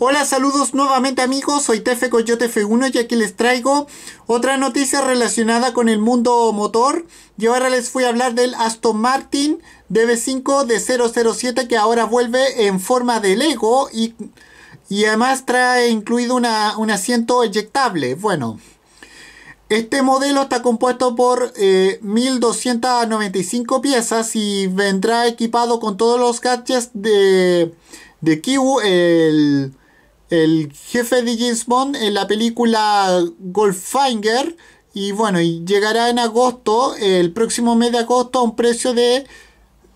Hola, saludos nuevamente amigos, soy Tefe Coyote F1 y aquí les traigo otra noticia relacionada con el mundo motor. Y ahora les fui a hablar del Aston Martin DB5 de 007 que ahora vuelve en forma de Lego y, y además trae incluido un asiento eyectable. Bueno, este modelo está compuesto por 1295 eh, piezas y vendrá equipado con todos los gadgets de, de Kiwu, el, el jefe de James Bond en la película Goldfinger. Y bueno, llegará en agosto, el próximo mes de agosto, a un precio de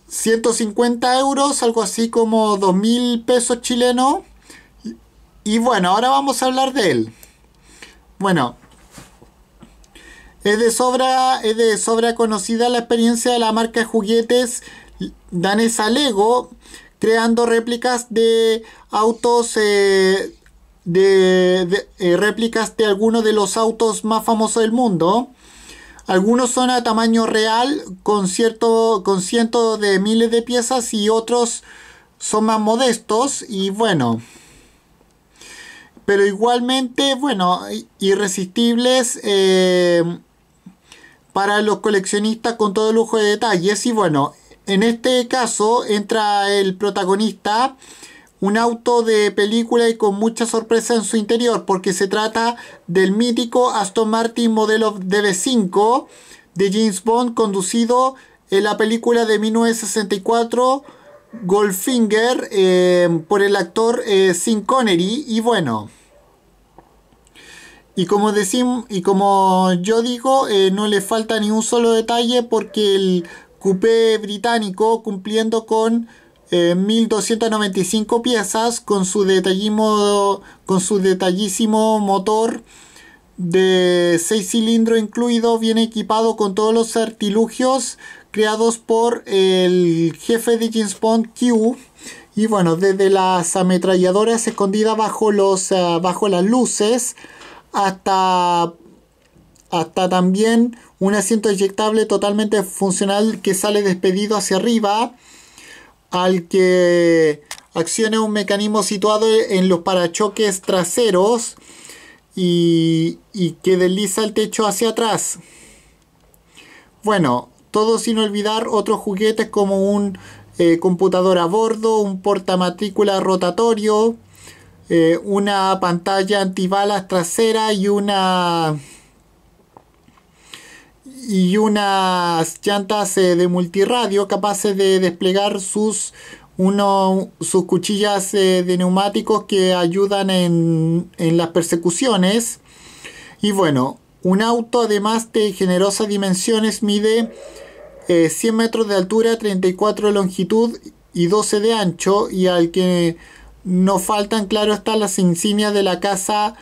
150 euros, algo así como 2.000 pesos chilenos. y bueno, ahora vamos a hablar de él. Bueno, es de sobra, de conocida la experiencia de la marca de juguetes danesa Lego, creando réplicas de autos, eh, de, eh, réplicas de algunos de los autos más famosos del mundo. Algunos son a tamaño real, con, cierto, con cientos de miles de piezas, y otros son más modestos, y bueno. Pero igualmente, bueno, irresistibles. Eh, para los coleccionistas con todo lujo de detalles. Y bueno, en este caso entra el protagonista, un auto de película y con mucha sorpresa en su interior, porque se trata del mítico Aston Martin modelo DB5 de James Bond, conducido en la película de 1964 Goldfinger eh, por el actor eh, Sean Sin Connery. Y bueno. Y como, y como yo digo, eh, no le falta ni un solo detalle porque el coupé británico cumpliendo con 1295 eh, piezas con su detallismo con su detallísimo motor de 6 cilindros incluido viene equipado con todos los artilugios creados por el jefe de James Bond Q y bueno desde las ametralladoras escondidas bajo los ah, bajo las luces hasta hasta también un asiento eyectable totalmente funcional que sale despedido hacia arriba al que accione un mecanismo situado en los parachoques traseros y, que desliza el techo hacia atrás. Bueno, todo sin olvidar otros juguetes como un eh, computador a bordo, un portamatrícula rotatorio, eh, una pantalla antibalas trasera y una y unas llantas eh, de multiradio capaces de desplegar sus sus cuchillas eh, de neumáticos que ayudan en, las persecuciones y bueno un auto además de generosas dimensiones mide 100 metros de altura 34 de longitud y 12 de ancho y al que no faltan, claro están las insignias de la casa,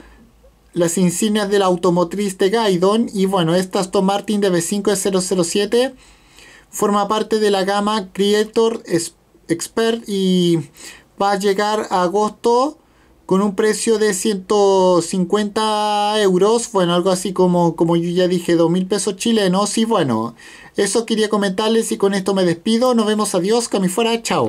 las insignias de la automotriz de Gaidon. Y bueno, esta Aston Martin DB5 007 forma parte de la gama Creator Expert y va a llegar a agosto con un precio de 150 euros, bueno, algo así como, como yo ya dije, 2 mil pesos chilenos. Y bueno, eso quería comentarles y con esto me despido. Nos vemos, adiós, que fuera, chao.